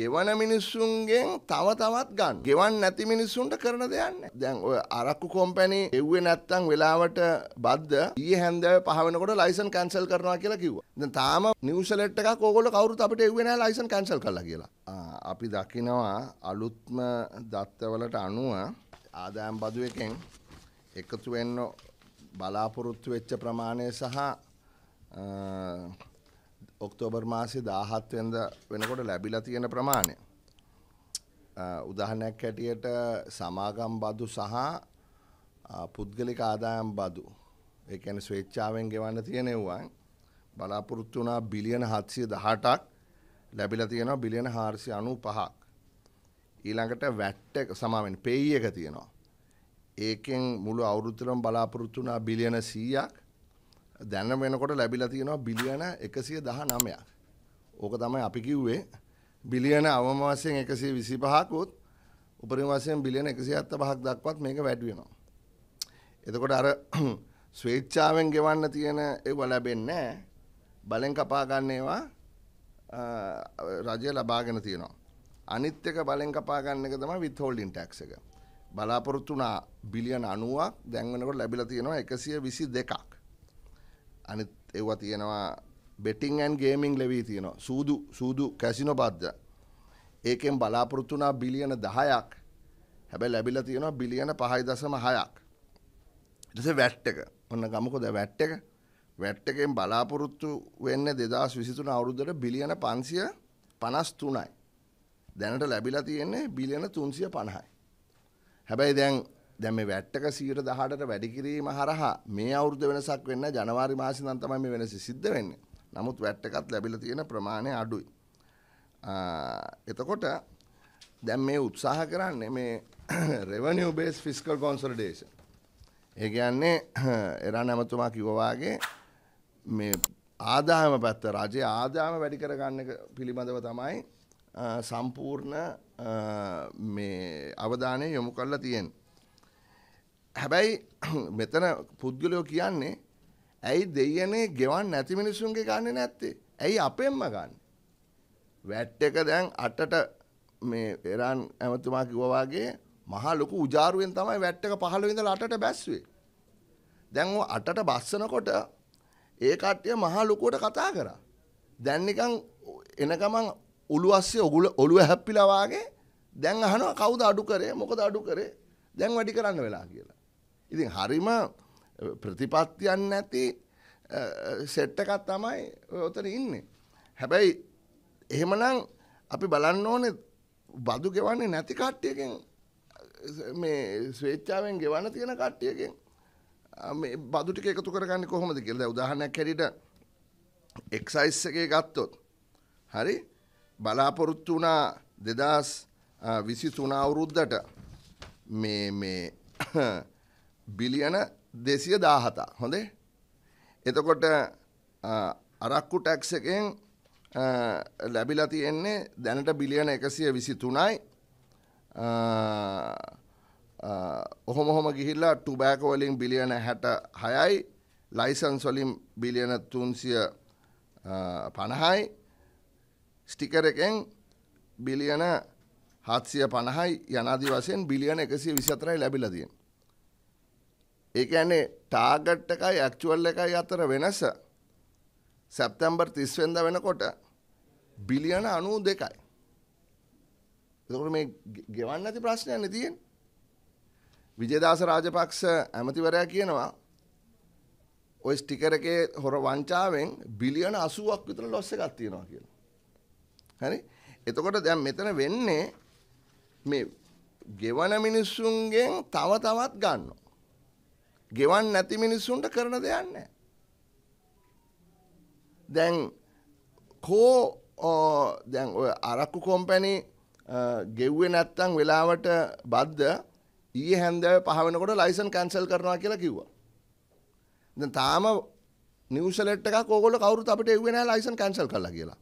ගෙවන මිනිස්සුන්ගෙන් තව තවත් ගන්න. ගෙවන් නැති මිනිස්සුන්ට කරන දෙයන්න. දැන් ඔය අරක්කු කොම්පැනි එව්වේ නැත්තම් වෙලාවට බද්ද ඊයේ හැන්දෑව පහ වෙනකොට ලයිසන් කැන්සල් කරනවා කියලා කිව්වා. දැන් තාම නිවුස් ලෙට් එකක් ඕගොල්ලෝ කවුරුත් අපිට එව්වේ නැහැ ලයිසන් කැන්සල් කළා කියලා. අපි දකිනවා අලුත්ම දත්තවලට අනුව ආදායම් බදුවකෙන් එකතු වෙන්න බලාපොරොත්තු වෙච්ච ප්‍රමාණය සහ ඔක්තෝබර් මාසේ දාහත්වෙන්ද වෙනකොට ලැබිලා තියෙන ප්‍රමාණය. උදහනැක් හැටියට සමාගම් බදු සහ පුද්ගලික ආදායම් බදු ඒකැන ස්වේච්චාවෙන් ගෙවන්න තියෙනෙව්වන් බලාපොරොත්තු වනා බිලියන හත්සිය දහටක් ලැබිල තියෙනවා බිලියන හාර්සි අනු පහක්. ඊළඟට වැට්ට සමාවෙන් පෙයි එක තියෙනවා. ඒකෙන් මුළු අවුරුත්තරම් බලාපොරොත්තුනා බිලියන සීයක් දැන්න වෙනකොට ලැබිලා තියෙනවා බිලියන එකසිය දහ නමයක් ඕක තමයි අපි කිව්වේ බිලියන අවම වශයෙන් එකසිය විසි පහකුත් උපරිම වශයෙන් බිලියන එකසිය අත්ත පහක් දක්වත් මේක වැඩිවෙනවා. එතකොට අර ස්වේච්ඡාවෙන් ගෙවන්න තියෙන ඒව ලැබෙන්නේ බලෙන් කපා ගන්න ඒවා රජය ලබාගෙන තියෙනවා. අනිත් එක බලෙන් කපා ගන්න එක තමයි withholding tax එක. බලාපොරොත්තු වුණා බිලියන 90ක් දැන් වෙනකොට ලැබිලා තියෙනවා 122ක්. අනිත් එව්වා තියෙනවා බෙටිං ඇන් ගේමිං ලෙවී තියෙනවා සූදු සූදු කැසිනො බද්ධ ඒකෙන් බලාපොරොත්තුනා බිලියන දහයක් හැබැ ලැබිල තියෙනවා බිලියන පහයි දසම හයක් ඉටස වැට් එක ඔන්න ගමකොද වැට් එක වැට් එකෙන් බලාපොරොත්තු වෙන්න දෙදස් විසිතුන අවුරුද්දට බිලියන පන්සිය පනස් තුනයි දැනට ලැබිලා තියෙන්නේ බිලියන තුන්සිය පණහයි හැබැයි දැන් දැන් මේ වැට්ටක 118ට වැඩි කිරීම හරහා මේ අවුරුද්ද වෙනසක් වෙන්න ජනවාරි මාසෙ නම් තමයි මේ වෙනස සිද්ධ වෙන්නේ. නමුත් වැට් එකත් ලැබිලා තියෙන ප්‍රමාණය අඩුයි. එතකොට දැන් මේ උත්සාහ කරන්නේ මේ revenue based fiscal consolidation. ඒ කියන්නේ එරණ ඇමතුමා කිව්වා වගේ මේ ආදායම පැත්ත රජයේ ආදායම වැඩි කරගන්න පිළිබඳව තමයි සම්පූර්ණ මේ අවධානය යොමු කරලා තියෙන්නේ. හැබැයි මෙතන පුද්ගලයෝ කියන්නේ ඇයි දෙයනේ ගෙවන් නැති මිනිසුන්ගේ ගන්න නැත්තේ ඇයි අපෙන්ම ගන්න වැට් එක දැන් අටට මේ එරාන් ඇමතුමා කිව්වාගේ මහා ලොකු උජාරුවෙන් තමයි වැට් එක පහළ විඳලා අටට බැස්සුවේ දැන් ඔය අටට බස්සනකොට ඒ කට්ටිය මහා ලොකුවට කතා කරා දැන් නිකන් එන ගමන් උළු අස්සේ ඔගුල ඔළුව හැප්පිලා වාගේ දැන් අහනවා කවුද අඩු කරේ මොකද අඩු කරේ දැන් වැඩි කරන්න වෙලා කියලා ඉතින් හරිම ප්‍රතිපත්තියන් නැති සෙට්ටකත් තමයි ඔතන ඉන්නේ. හැබැයි එහෙමනම් අපි බලන්න ඕනේ බදු ගෙවන්නේ නැති කට්ටියකින් මේ ස්වේච්චාවෙන් ගෙවන්න තියෙන කට්ටියකින් මේ බදු ටික එකතු කරගන්නේ කොහොමද කියලා. දැන් උදාහරණයක් හැටියට එක්සයිස් එකේ ගත්තොත් හරි බලාපොරොත්තු වුණා 2023 අවුරුද්දට මේ මේ බිලියන දෙසිය දාහතා හොඳේ එතකොට අරක්කු ටැක්ස එකෙන් ලැබිලා තියෙන්නේ දැනට බිලියන එකසිය විසි තුනයි ඔහොම හොම ගිහිල්ලා ටුබෑකවලින් බිලියන හැට හයයි ලයිසන්ස්වලින් බිලියන තුන්සිය පණහයි ස්ටිකර එකෙන් බිලියන හත්සිය පණහයි යනාදි වසයෙන් බිලියන එකසිය විසතරයි ලැබිලදීම ඒ කියන්නේ ටාගට් එකයි ඇක්චුවල් එකයි අතර වෙනස සැප්තැම්බර් 30 වෙනිදා වෙනකොට බිලියන 92යි. එතකොට මේ ගෙවන්න නැති ප්‍රශ්නයක් නේ තියෙන්නේ. විජේදාස රාජපක්ෂ ඇමතිවරයා කියනවා ඔය ස්ටිකර් එකේ හොර වංචාවෙන් බිලියන 80ක් විතර ලොස් එකක් තියෙනවා කියලා. හරි? එතකොට දැන් මෙතන වෙන්නේ මේ ගෙවන මිනිස්සුන්ගෙන් තව තවත් ගන්නවා. ගෙවන් නැති මිනිස්සුන්ට කරන දෙයන්න. දැන් කෝ දැන් ඔය අරක්කු කොම්පැණි ගෙව්වේ නැත්තං වෙලාවට බද්ධ ඊ හැන්දව පහවනකොට ලයිසන් කැන්සල් කරනවා කියලා කිව්වා. තාම නිවසලට්ක කෝගොල කවරු අපට එවෙන ලයිසන් කැන්සල් කරලා කියලා